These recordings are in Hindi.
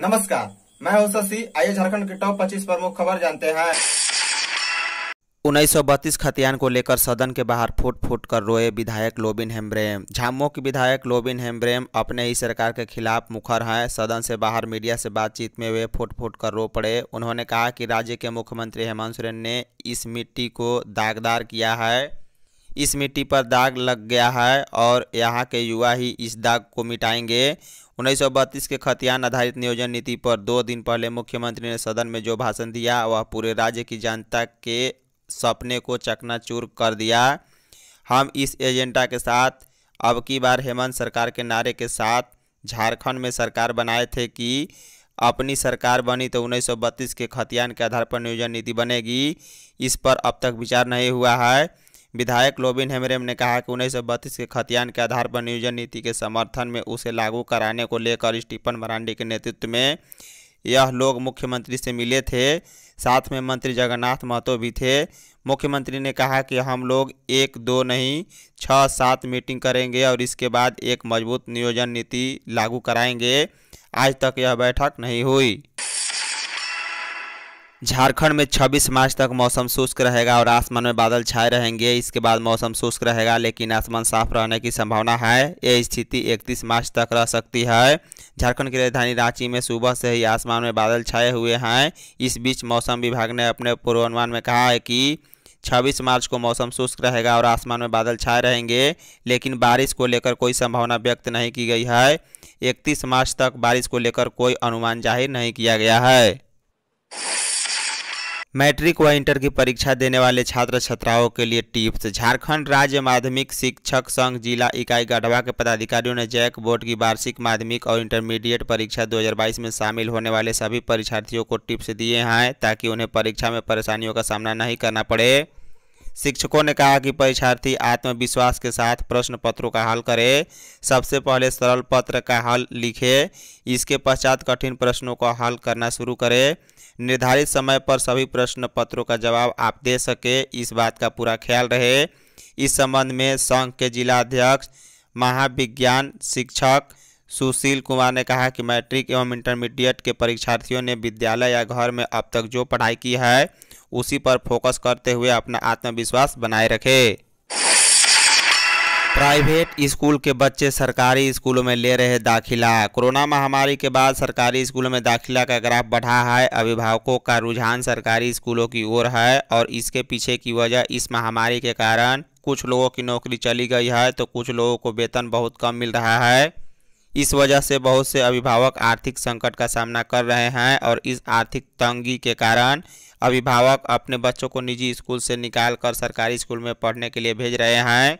नमस्कार मैं हूं शशि आइए झारखंड के टॉप 25 प्रमुख खबर जानते हैं उन्नीस खतियान को लेकर सदन के बाहर फूट फूट कर रोए विधायक लोबिन हेम्ब्रेम झामो के विधायक लोबिन हेम्ब्रेम अपने ही सरकार के खिलाफ मुखर हैं सदन से बाहर मीडिया से बातचीत में वे फूट फूट कर रो पड़े उन्होंने कहा कि राज्य के मुख्यमंत्री हेमंत सोरेन ने इस मिट्टी को दागदार किया है इस मिट्टी पर दाग लग गया है और यहाँ के युवा ही इस दाग को मिटाएंगे उन्नीस के खतियान आधारित नियोजन नीति पर दो दिन पहले मुख्यमंत्री ने सदन में जो भाषण दिया वह पूरे राज्य की जनता के सपने को चकनाचूर कर दिया हम इस एजेंडा के साथ अब की बार हेमंत सरकार के नारे के साथ झारखंड में सरकार बनाए थे कि अपनी सरकार बनी तो 1932 के खतियान के आधार पर नियोजन नीति बनेगी इस पर अब तक विचार नहीं हुआ है विधायक लोबिन हेमरेम ने कहा कि उन्नीस के खतियान के आधार पर नियोजन नीति के समर्थन में उसे लागू कराने को लेकर स्टीफन मरांडी के नेतृत्व में यह लोग मुख्यमंत्री से मिले थे साथ में मंत्री जगन्नाथ महतो भी थे मुख्यमंत्री ने कहा कि हम लोग एक दो नहीं छः सात मीटिंग करेंगे और इसके बाद एक मजबूत नियोजन नीति लागू कराएंगे आज तक यह बैठक नहीं हुई झारखंड में 26 मार्च तक मौसम शुष्क रहेगा और आसमान में बादल छाए रहेंगे इसके बाद मौसम शुष्क रहेगा लेकिन आसमान साफ रहने की संभावना है यह स्थिति 31 मार्च तक रह सकती है झारखंड की राजधानी रांची में सुबह से ही आसमान में बादल छाए हुए हैं इस बीच मौसम विभाग ने अपने पूर्वानुमान में कहा है कि 26 मार्च को मौसम शुष्क रहेगा और आसमान में बादल छाए रहेंगे लेकिन बारिश को लेकर कोई संभावना व्यक्त नहीं की गई है इकतीस मार्च तक बारिश को लेकर कोई अनुमान जाहिर नहीं किया गया है मैट्रिक व इंटर की परीक्षा देने वाले छात्र छात्राओं के लिए टिप्स झारखंड राज्य माध्यमिक शिक्षक संघ जिला इकाई गढ़वा के पदाधिकारियों ने जैक बोर्ड की वार्षिक माध्यमिक और इंटरमीडिएट परीक्षा 2022 में शामिल होने वाले सभी परीक्षार्थियों को टिप्स दिए हैं ताकि उन्हें परीक्षा में परेशानियों का सामना नहीं करना पड़े शिक्षकों ने कहा कि परीक्षार्थी आत्मविश्वास के साथ प्रश्न पत्रों का हल करे सबसे पहले सरल पत्र का हल लिखे इसके पश्चात कठिन प्रश्नों का हल करना शुरू करें निर्धारित समय पर सभी प्रश्न पत्रों का जवाब आप दे सके इस बात का पूरा ख्याल रहे इस संबंध में संघ के जिला अध्यक्ष महाविज्ञान शिक्षक सुशील कुमार ने कहा कि मैट्रिक एवं इंटरमीडिएट के परीक्षार्थियों ने विद्यालय या घर में अब तक जो पढ़ाई की है उसी पर फोकस करते हुए अपना आत्मविश्वास बनाए रखें प्राइवेट स्कूल के बच्चे सरकारी स्कूलों में ले रहे दाखिला कोरोना महामारी के बाद सरकारी स्कूलों में दाखिला का ग्राफ बढ़ा है अभिभावकों का रुझान सरकारी स्कूलों की ओर है और इसके पीछे की वजह इस महामारी के कारण कुछ लोगों की नौकरी चली गई है तो कुछ लोगों को वेतन बहुत कम मिल रहा है इस वजह से बहुत से अभिभावक आर्थिक संकट का सामना कर रहे हैं और इस आर्थिक तंगी के कारण अभिभावक अपने बच्चों को निजी स्कूल से निकाल कर सरकारी स्कूल में पढ़ने के लिए भेज रहे हैं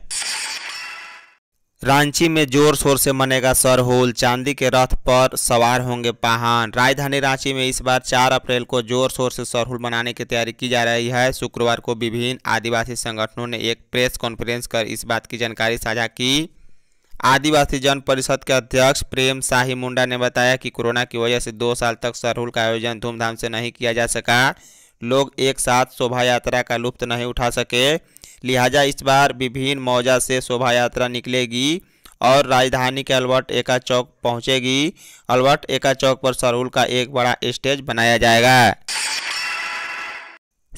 रांची में जोर शोर से मनेगा सरहुल चांदी के रथ पर सवार होंगे पहान राजधानी रांची में इस बार 4 अप्रैल को जोर शोर से सरहुल मनाने की तैयारी की जा रही है शुक्रवार को विभिन्न आदिवासी संगठनों ने एक प्रेस कॉन्फ्रेंस कर इस बात की जानकारी साझा की आदिवासी जन परिषद के अध्यक्ष प्रेम शाही मुंडा ने बताया कि कोरोना की वजह से दो साल तक सरहुल का आयोजन धूमधाम से नहीं किया जा सका लोग एक साथ शोभा यात्रा का लुप्त नहीं उठा सके लिहाजा इस बार विभिन्न मौजा से शोभा यात्रा निकलेगी और राजधानी के अलवर्ट एका चौक पहुंचेगी अलवर्ट एका चौक पर सरूल का एक बड़ा स्टेज बनाया जाएगा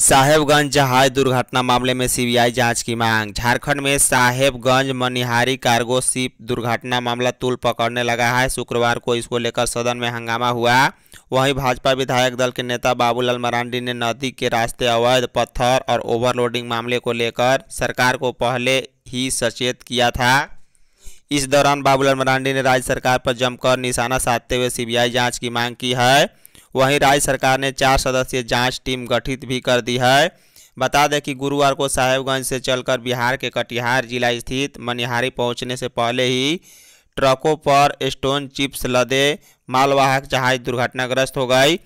साहेबगंज जहाज दुर्घटना मामले में सीबीआई जांच की मांग झारखंड में साहेबगंज मनिहारी कार्गो शिप दुर्घटना मामला तुल पकड़ने लगा है शुक्रवार को इसको लेकर सदन में हंगामा हुआ वहीं भाजपा विधायक दल के नेता बाबूलाल मरांडी ने नदी के रास्ते अवैध पत्थर और ओवरलोडिंग मामले को लेकर सरकार को पहले ही सचेत किया था इस दौरान बाबूलाल मरांडी ने राज्य सरकार पर जमकर निशाना साधते हुए सीबीआई जांच की मांग की है वहीं राज्य सरकार ने चार सदस्यीय जांच टीम गठित भी कर दी है बता दें कि गुरुवार को साहेबगंज से चलकर बिहार के कटिहार जिला स्थित मनिहारी पहुंचने से पहले ही ट्रकों पर स्टोन चिप्स लदे मालवाहक जहाज दुर्घटनाग्रस्त हो गई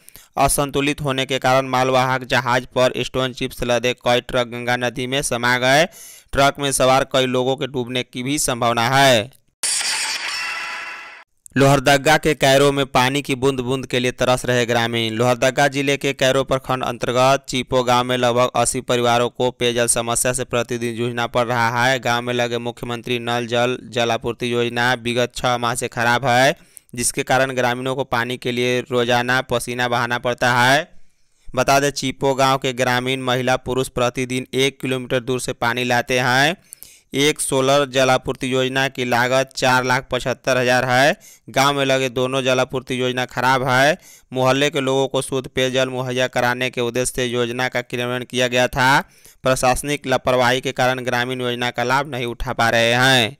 असंतुलित होने के कारण मालवाहक जहाज पर स्टोन चिप्स लदे कई ट्रक गंगा नदी में समा गए ट्रक में सवार कई लोगों के डूबने की भी संभावना है लोहरदगा के कैरो में पानी की बूंद बूंद के लिए तरस रहे ग्रामीण लोहरदगा जिले के कैरो प्रखंड अंतर्गत चीपो गांव में लगभग अस्सी परिवारों को पेयजल समस्या से प्रतिदिन जूझना पड़ रहा है गांव में लगे मुख्यमंत्री नल जल जलापूर्ति योजना विगत छः माह से खराब है जिसके कारण ग्रामीणों को पानी के लिए रोजाना पसीना बहाना पड़ता है बता दें चीपो गाँव के ग्रामीण महिला पुरुष प्रतिदिन एक किलोमीटर दूर से पानी लाते हैं एक सोलर जलापूर्ति योजना की लागत चार लाख पचहत्तर हज़ार है गांव में लगे दोनों जलापूर्ति योजना खराब है मोहल्ले के लोगों को शुद्ध पेयजल मुहैया कराने के उद्देश्य से योजना का क्रियान्वयन किया गया था प्रशासनिक लापरवाही के कारण ग्रामीण योजना का लाभ नहीं उठा पा रहे हैं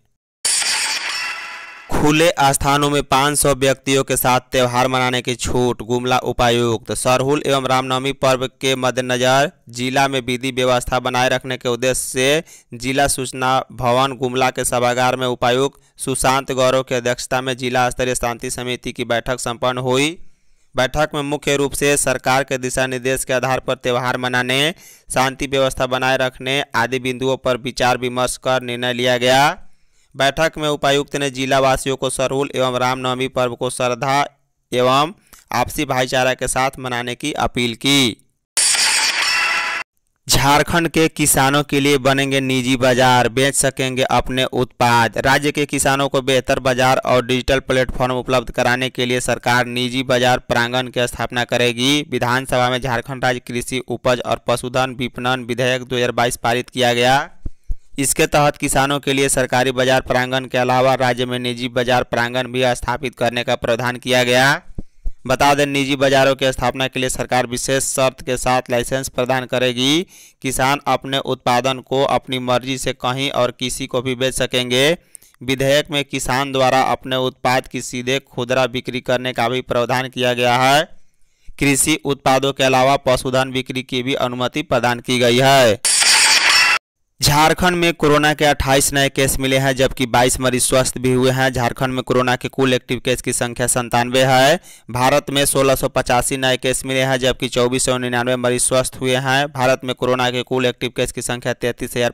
खुले स्थानों में 500 व्यक्तियों के साथ त्यौहार मनाने की छूट गुमला उपायुक्त सरहुल एवं रामनवमी पर्व के मद्देनजर जिला में विधि व्यवस्था बनाए रखने के उद्देश्य से जिला सूचना भवन गुमला के सभागार में उपायुक्त सुशांत गौरव की अध्यक्षता में जिला स्तरीय शांति समिति की बैठक सम्पन्न हुई बैठक में मुख्य रूप से सरकार के दिशा निर्देश के आधार पर त्यौहार मनाने शांति व्यवस्था बनाए रखने आदि बिंदुओं पर विचार विमर्श कर निर्णय लिया गया बैठक में उपायुक्त ने जिला वासियों को सरहुल एवं रामनवमी पर्व को श्रद्धा एवं आपसी भाईचारा के साथ मनाने की अपील की झारखंड के किसानों के लिए बनेंगे निजी बाजार बेच सकेंगे अपने उत्पाद राज्य के किसानों को बेहतर बाजार और डिजिटल प्लेटफॉर्म उपलब्ध कराने के लिए सरकार निजी बाजार प्रांगण की स्थापना करेगी विधानसभा में झारखंड राज्य कृषि उपज और पशुधन विपणन विधेयक 2022 पारित किया गया इसके तहत किसानों के लिए सरकारी बाजार प्रांगण के अलावा राज्य में निजी बाजार प्रांगण भी स्थापित करने का प्रावधान किया गया बता दें निजी बाजारों की स्थापना के लिए सरकार विशेष शर्त के साथ लाइसेंस प्रदान करेगी किसान अपने उत्पादन को अपनी मर्जी से कहीं और किसी को भी बेच सकेंगे विधेयक में किसान द्वारा अपने उत्पाद की सीधे खुदरा बिक्री करने का भी प्रावधान किया गया है कृषि उत्पादों के अलावा पशुधन बिक्री की भी अनुमति प्रदान की गई है झारखंड में कोरोना के 28 नए केस मिले हैं जबकि 22 मरीज स्वस्थ भी हुए हैं झारखंड में कोरोना के कुल एक्टिव केस की संख्या संतानवे है भारत में सोलह नए केस मिले हैं जबकि चौबीस मरीज स्वस्थ हुए हैं भारत में कोरोना के कुल एक्टिव केस की संख्या तैंतीस है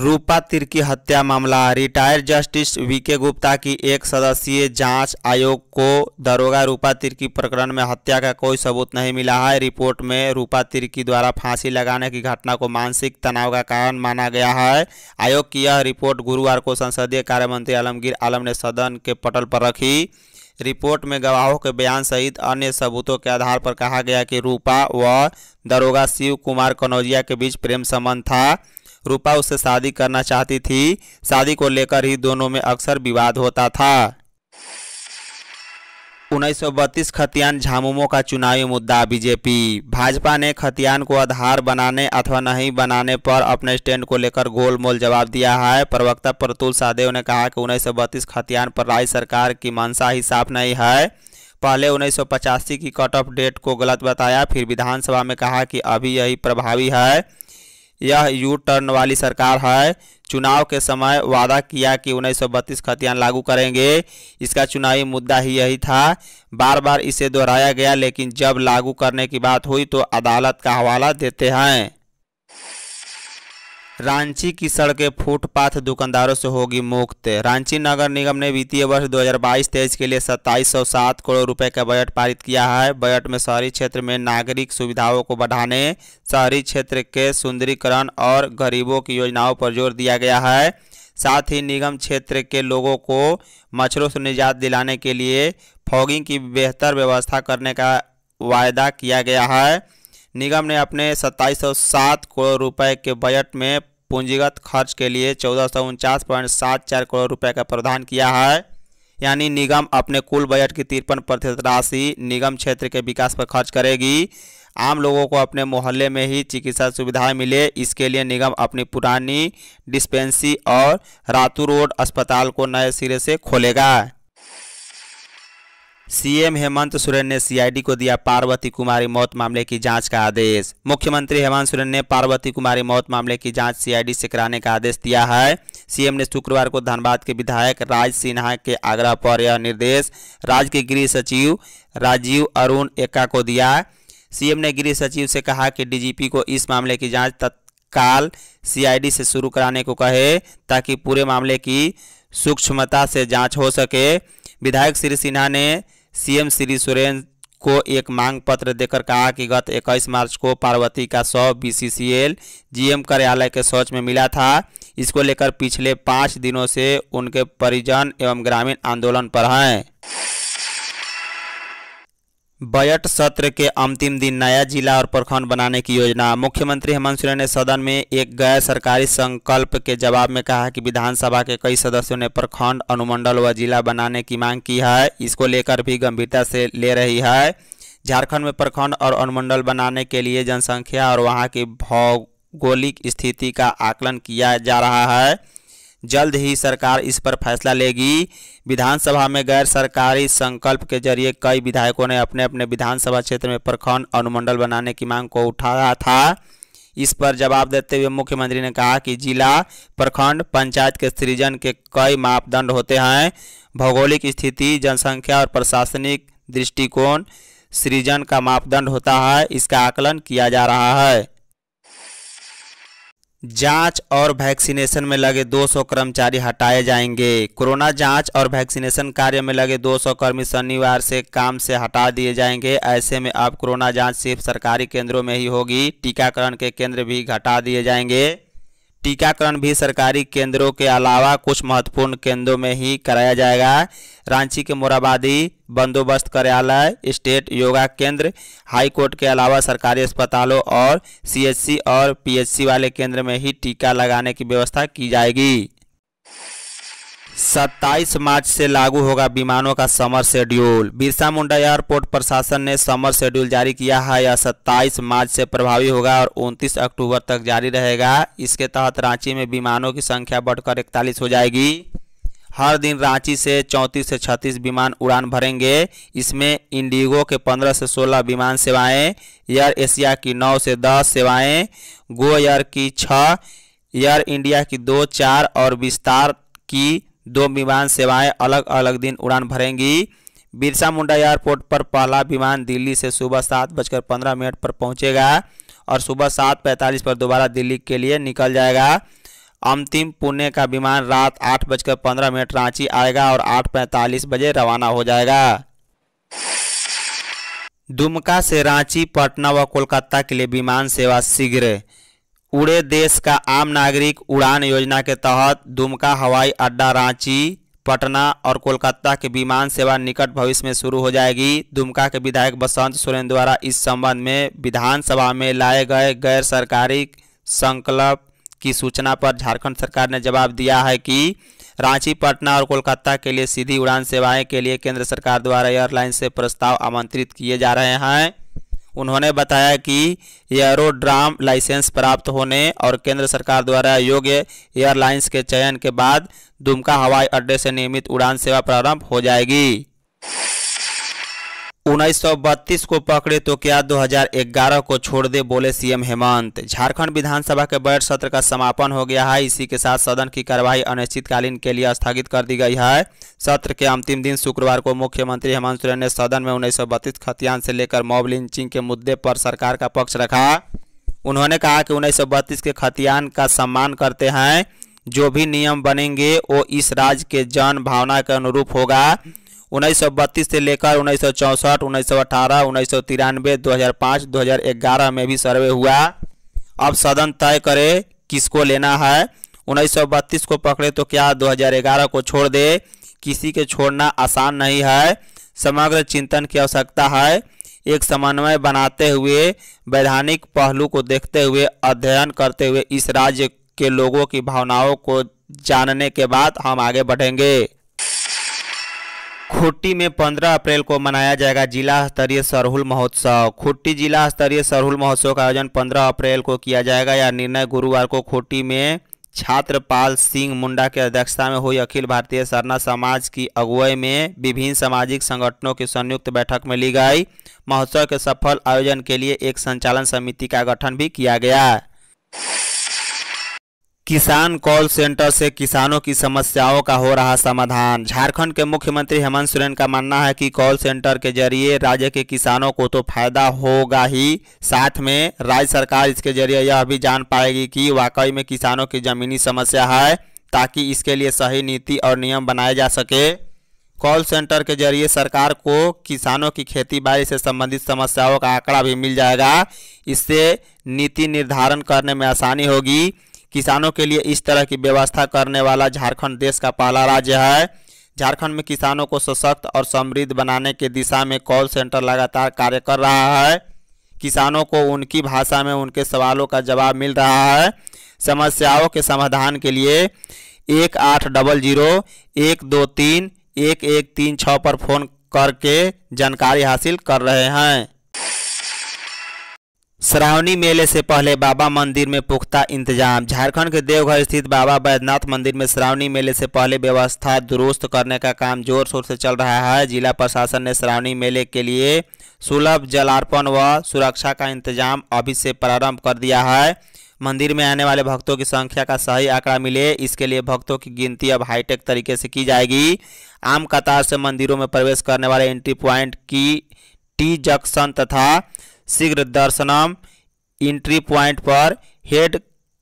रूपा तिर्की हत्या मामला रिटायर्ड जस्टिस वीके गुप्ता की एक सदस्यीय जांच आयोग को दरोगा रूपा तिर्की प्रकरण में हत्या का कोई सबूत नहीं मिला है रिपोर्ट में रूपा तिर्की द्वारा फांसी लगाने की घटना को मानसिक तनाव का कारण माना गया है आयोग की यह रिपोर्ट गुरुवार को संसदीय कार्य मंत्री आलमगीर आलम ने सदन के पटल पर रखी रिपोर्ट में गवाहों के बयान सहित अन्य सबूतों के आधार पर कहा गया कि रूपा व दरोगा शिव कुमार कनौजिया के बीच प्रेम संबंध था रूपा उससे शादी करना चाहती थी शादी को लेकर ही दोनों में अक्सर विवाद होता था 1932 खतियान झामुमो का चुनावी मुद्दा बीजेपी भाजपा ने खतियान को आधार बनाने अथवा नहीं बनाने पर अपने स्टैंड को लेकर गोलमोल जवाब दिया है प्रवक्ता प्रतुल सादेव ने कहा कि उन्नीस खतियान पर राज्य सरकार की मंशा ही साफ नहीं है पहले उन्नीस की कट ऑफ डेट को गलत बताया फिर विधानसभा में कहा कि अभी यही प्रभावी है यह यू टर्न वाली सरकार है चुनाव के समय वादा किया कि उन्नीस सौ बत्तीस खतियान लागू करेंगे इसका चुनावी मुद्दा ही यही था बार बार इसे दोहराया गया लेकिन जब लागू करने की बात हुई तो अदालत का हवाला देते हैं रांची की सड़कें फुटपाथ दुकानदारों से होगी मुक्त रांची नगर निगम ने वित्तीय वर्ष 2022 हज़ार के लिए 2707 करोड़ रुपए का बजट पारित किया है बजट में शहरी क्षेत्र में नागरिक सुविधाओं को बढ़ाने शहरी क्षेत्र के सुंदरीकरण और गरीबों की योजनाओं पर जोर दिया गया है साथ ही निगम क्षेत्र के लोगों को मच्छरों से निजात दिलाने के लिए फॉगिंग की बेहतर व्यवस्था करने का वायदा किया गया है निगम ने अपने 2707 करोड़ रुपए के बजट में पूंजीगत खर्च के लिए चौदह सौ उनचास पॉइंट सात चार करोड़ रुपए का प्रावधान किया है यानी निगम अपने कुल बजट की तिरपन प्रतिशत राशि निगम क्षेत्र के विकास पर खर्च करेगी आम लोगों को अपने मोहल्ले में ही चिकित्सा सुविधाएं मिले इसके लिए निगम अपनी पुरानी डिस्पेंसरी और रातू रोड अस्पताल को नए सिरे से खोलेगा सीएम हेमंत सोरेन ने सीआईडी को दिया पार्वती कुमारी मौत मामले की जांच का आदेश मुख्यमंत्री हेमंत सोरेन ने पार्वती कुमारी मौत मामले की जांच सीआईडी से कराने का आदेश दिया है सीएम ने शुक्रवार को धनबाद के विधायक राज सिन्हा के आग्रह पर यह निर्देश राज्य के गृह सचिव राजीव अरुण एक्का को दिया सीएम ने गृह सचिव से कहा कि डीजीपी को इस मामले की जाँच तत्काल सी से शुरू कराने को कहे ताकि पूरे मामले की सूक्ष्मता से जाँच हो सके विधायक श्री सिन्हा ने सीएम श्री सुरेन को एक मांग पत्र देकर कहा कि गत 21 मार्च को पार्वती का शव बीसीसीएल जीएम कार्यालय के शौच में मिला था इसको लेकर पिछले पाँच दिनों से उनके परिजन एवं ग्रामीण आंदोलन पर हैं बजट सत्र के अंतिम दिन नया जिला और प्रखंड बनाने की योजना मुख्यमंत्री हेमंत सोरेन ने सदन में एक गैर सरकारी संकल्प के जवाब में कहा कि विधानसभा के कई सदस्यों ने प्रखंड अनुमंडल व जिला बनाने की मांग की है इसको लेकर भी गंभीरता से ले रही है झारखंड में प्रखंड और अनुमंडल बनाने के लिए जनसंख्या और वहाँ की भौगोलिक स्थिति का आकलन किया जा रहा है जल्द ही सरकार इस पर फैसला लेगी विधानसभा में गैर सरकारी संकल्प के जरिए कई विधायकों ने अपने अपने विधानसभा क्षेत्र में प्रखंड अनुमंडल बनाने की मांग को उठाया था इस पर जवाब देते हुए मुख्यमंत्री ने कहा कि जिला प्रखंड पंचायत के सृजन के कई मापदंड होते हैं भौगोलिक स्थिति जनसंख्या और प्रशासनिक दृष्टिकोण सृजन का मापदंड होता है इसका आकलन किया जा रहा है जांच और वैक्सीनेशन में लगे 200 कर्मचारी हटाए जाएंगे कोरोना जांच और वैक्सीनेशन कार्य में लगे 200 कर्मी शनिवार से काम से हटा दिए जाएंगे ऐसे में अब कोरोना जांच सिर्फ सरकारी केंद्रों में ही होगी टीकाकरण के केंद्र भी घटा दिए जाएंगे टीकाकरण भी सरकारी केंद्रों के अलावा कुछ महत्वपूर्ण केंद्रों में ही कराया जाएगा रांची के मोराबादी बंदोबस्त कार्यालय स्टेट योगा केंद्र हाई कोर्ट के अलावा सरकारी अस्पतालों और सीएचसी और पीएचसी वाले केंद्र में ही टीका लगाने की व्यवस्था की जाएगी सत्ताईस मार्च से लागू होगा विमानों का summer schedule Birsa Munda airport प्रशासन ने समर शेड्यूल जारी किया है यह सत्ताईस मार्च से प्रभावी होगा और 29 अक्टूबर तक जारी रहेगा इसके तहत रांची में विमानों की संख्या बढ़कर इकतालीस हो जाएगी हर दिन रांची से 34 से 36 विमान उड़ान भरेंगे इसमें इंडिगो के 15 से 16 विमान सेवाएं एयर एशिया की नौ से दस सेवाएं गो एयर की छ एयर इंडिया की दो चार और विस्तार की दो विमान सेवाएं अलग अलग दिन उड़ान भरेंगी बिरसा मुंडा एयरपोर्ट पर पहला विमान दिल्ली से सुबह सात बजकर पंद्रह मिनट पर पहुंचेगा और सुबह सात पैंतालीस पर दोबारा दिल्ली के लिए निकल जाएगा अंतिम पुणे का विमान रात आठ बजकर पंद्रह मिनट रांची आएगा और आठ पैंतालीस बजे रवाना हो जाएगा दुमका से रांची पटना व कोलकाता के लिए विमान सेवा शीघ्र उड़े देश का आम नागरिक उड़ान योजना के तहत दुमका हवाई अड्डा रांची पटना और कोलकाता के विमान सेवा निकट भविष्य में शुरू हो जाएगी दुमका के विधायक बसंत सोरेन द्वारा इस संबंध में विधानसभा में लाए गए गैर सरकारी संकल्प की सूचना पर झारखंड सरकार ने जवाब दिया है कि रांची पटना और कोलकाता के लिए सीधी उड़ान सेवाएं के लिए केंद्र सरकार द्वारा एयरलाइन से प्रस्ताव आमंत्रित किए जा रहे हैं उन्होंने बताया कि एयरोड्राम लाइसेंस प्राप्त होने और केंद्र सरकार द्वारा योग्य एयरलाइंस के चयन के बाद दुमका हवाई अड्डे से नियमित उड़ान सेवा प्रारंभ हो जाएगी उन्नीस को पकड़े तो क्या 2011 को छोड़ दे बोले सीएम हेमंत झारखंड विधानसभा के बजट सत्र का समापन हो गया है इसी के साथ सदन की कार्यवाही अनिश्चितकालीन के लिए स्थगित कर दी गई है सत्र के अंतिम दिन शुक्रवार को मुख्यमंत्री हेमंत सोरेन ने सदन में उन्नीस खतियान से लेकर मॉब लिंचिंग के मुद्दे पर सरकार का पक्ष रखा उन्होंने कहा कि उन्नीस के खतियान का सम्मान करते हैं जो भी नियम बनेंगे वो इस राज्य के जन भावना के अनुरूप होगा उन्नीस से लेकर उन्नीस सौ चौंसठ उन्नीस सौ अठारह उन्नीस सौ तिरानवे दो हजार पाँच दो हजार ग्यारह में भी सर्वे हुआ अब सदन तय करे किसको लेना है उन्नीस को पकड़े तो क्या 2011 को छोड़ दे किसी के छोड़ना आसान नहीं है समग्र चिंतन की आवश्यकता है एक समन्वय बनाते हुए वैधानिक पहलू को देखते हुए अध्ययन करते हुए इस राज्य के लोगों की भावनाओं को जानने के बाद हम आगे बढ़ेंगे खुट्टी में 15 अप्रैल को मनाया जाएगा जिला स्तरीय सरहुल महोत्सव खुट्टी जिला स्तरीय सरहुल महोत्सव का आयोजन 15 अप्रैल को किया जाएगा यह निर्णय गुरुवार को खुट्टी में छात्रपाल सिंह मुंडा की अध्यक्षता में हुई अखिल भारतीय सरना समाज की अगुवाई में विभिन्न सामाजिक संगठनों की संयुक्त बैठक में ली गई महोत्सव के सफल आयोजन के लिए एक संचालन समिति का गठन भी किया गया किसान कॉल सेंटर से किसानों की समस्याओं का हो रहा समाधान झारखंड के मुख्यमंत्री हेमंत सोरेन का मानना है कि कॉल सेंटर के जरिए राज्य के किसानों को तो फायदा होगा ही साथ में राज्य सरकार इसके जरिए यह भी जान पाएगी कि वाकई में किसानों की जमीनी समस्या है ताकि इसके लिए सही नीति और नियम बनाए जा सके कॉल सेंटर के जरिए सरकार को किसानों की खेती बाड़ी से संबंधित समस्याओं का आंकड़ा भी मिल जाएगा इससे नीति निर्धारण करने में आसानी होगी किसानों के लिए इस तरह की व्यवस्था करने वाला झारखंड देश का पहला राज्य है झारखंड में किसानों को सशक्त और समृद्ध बनाने के दिशा में कॉल सेंटर लगातार कार्य कर रहा है किसानों को उनकी भाषा में उनके सवालों का जवाब मिल रहा है समस्याओं के समाधान के लिए एक आठ डबल जीरो एक दो तीन एक एक तीन छः पर फ़ोन करके जानकारी हासिल कर रहे हैं श्रावणी मेले से पहले बाबा मंदिर में पुख्ता इंतजाम झारखंड के देवघर स्थित बाबा बैद्यनाथ मंदिर में श्रावणी मेले से पहले व्यवस्था दुरुस्त करने का काम जोर शोर से चल रहा है जिला प्रशासन ने श्रावणी मेले के लिए सुलभ जलार्पण व सुरक्षा का इंतजाम अभी से प्रारंभ कर दिया है मंदिर में आने वाले भक्तों की संख्या का सही आंकड़ा मिले इसके लिए भक्तों की गिनती अब हाईटेक तरीके से की जाएगी आम कतार से मंदिरों में प्रवेश करने वाले एंट्री प्वाइंट की टी जंक्शन तथा शीघ्र दर्शनम इंट्री पॉइंट पर हेड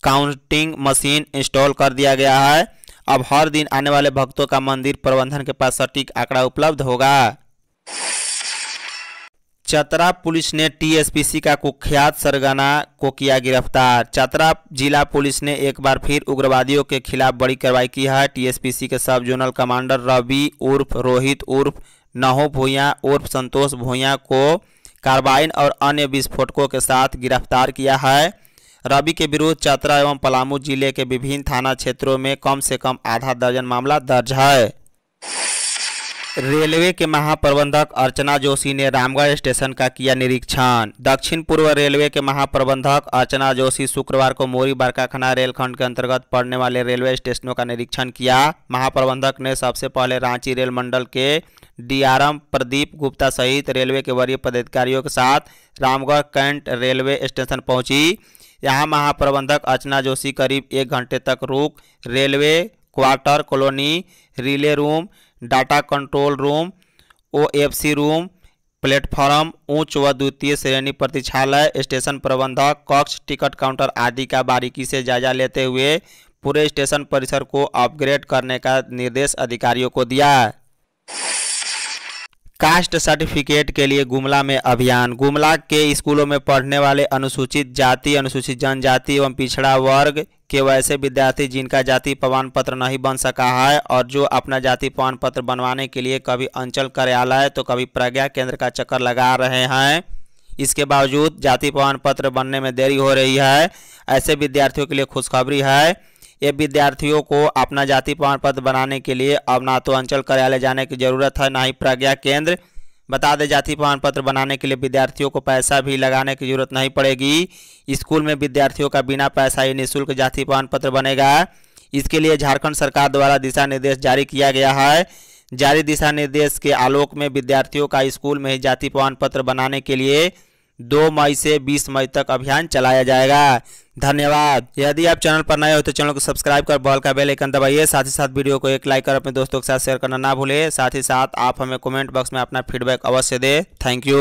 काउंटिंग मशीन इंस्टॉल कर दिया गया है अब हर दिन आने वाले भक्तों का मंदिर प्रबंधन के पास सटीक आंकड़ा उपलब्ध होगा चतरा पुलिस ने टीएसपीसी का कुख्यात सरगना को किया गिरफ्तार चतरा जिला पुलिस ने एक बार फिर उग्रवादियों के खिलाफ बड़ी कार्रवाई की है टीएसपीसी के सब जोनल कमांडर रवि उर्फ रोहित उर्फ नहो भूया उर्फ संतोष भूया को कार्बाइन और अन्य विस्फोटकों के साथ गिरफ्तार किया है रवि के विरुद्ध चतरा एवं पलामू जिले के विभिन्न थाना क्षेत्रों में कम से कम आधा दर्जन मामला दर्ज है रेलवे के महाप्रबंधक अर्चना जोशी ने रामगढ़ स्टेशन का किया निरीक्षण दक्षिण पूर्व रेलवे के महाप्रबंधक अर्चना जोशी शुक्रवार को मोरी बरकाखना रेलखंड के अंतर्गत पड़ने वाले रेलवे स्टेशनों का निरीक्षण किया महाप्रबंधक ने सबसे पहले रांची रेल मंडल के डीआरएम प्रदीप गुप्ता सहित रेलवे के वरीय पदाधिकारियों के साथ रामगढ़ कैंट रेलवे स्टेशन पहुंची यहाँ महाप्रबंधक अर्चना जोशी करीब एक घंटे तक रुक railway quarter colony relay room data control room O F C room platform उच्च व द्वितीय श्रेणी प्रतीक्षालय स्टेशन प्रबंधक कक्ष टिकट काउंटर आदि का बारीकी से जायजा लेते हुए पूरे स्टेशन परिसर को अपग्रेड करने का निर्देश अधिकारियों को दिया कास्ट सर्टिफिकेट के लिए गुमला में अभियान गुमला के स्कूलों में पढ़ने वाले अनुसूचित जाति अनुसूचित जनजाति एवं पिछड़ा वर्ग के वैसे विद्यार्थी जिनका जाति प्रमाण पत्र नहीं बन सका है और जो अपना जाति प्रमाण पत्र बनवाने के लिए कभी अंचल कार्यालय तो कभी प्रज्ञा केंद्र का चक्कर लगा रहे हैं इसके बावजूद जाति प्रमाण पत्र बनने में देरी हो रही है ऐसे विद्यार्थियों के लिए खुशखबरी है ये विद्यार्थियों को अपना जाति प्रमाण पत्र बनाने के लिए अब ना तो अंचल कार्यालय जाने की जरूरत है ना ही प्रज्ञा केंद्र बता दें जाति प्रमाण पत्र बनाने के लिए विद्यार्थियों को पैसा भी लगाने की जरूरत नहीं पड़ेगी स्कूल में विद्यार्थियों का बिना पैसा ही निःशुल्क जाति प्रमाण पत्र बनेगा इसके लिए झारखंड सरकार द्वारा दिशा निर्देश जारी किया गया है जारी दिशा निर्देश के आलोक में विद्यार्थियों का स्कूल में ही जाति प्रमाण पत्र बनाने के लिए दो मई से बीस मई तक अभियान चलाया जाएगा धन्यवाद यदि आप चैनल पर नए हो तो चैनल को सब्सक्राइब कर बॉल का बेल आइकन दबाइए साथ ही साथ वीडियो को एक लाइक कर अपने दोस्तों के साथ शेयर करना ना भूले साथ ही साथ आप हमें कमेंट बॉक्स में अपना फीडबैक अवश्य दे थैंक यू